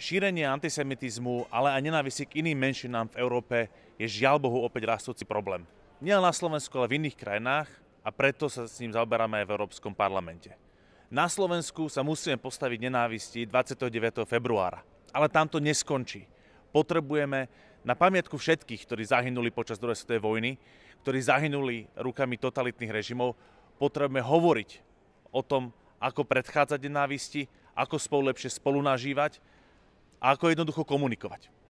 Šírenie antisemitizmu, ale aj nenávisí k iným menšinám v Európe je žiaľ Bohu opäť rastúci problém. Nie na Slovensku, ale v iných krajinách a preto sa s ním zaoberáme aj v Európskom parlamente. Na Slovensku sa musíme postaviť nenávisti 29. februára, ale tam to neskončí. Potrebujeme na pamiatku všetkých, ktorí zahynuli počas druhej svetovej vojny, ktorí zahynuli rukami totalitných režimov, potrebujeme hovoriť o tom, ako predchádzať nenávisti, ako spolu lepšie spolu nažívať ako jednoducho komunikovať.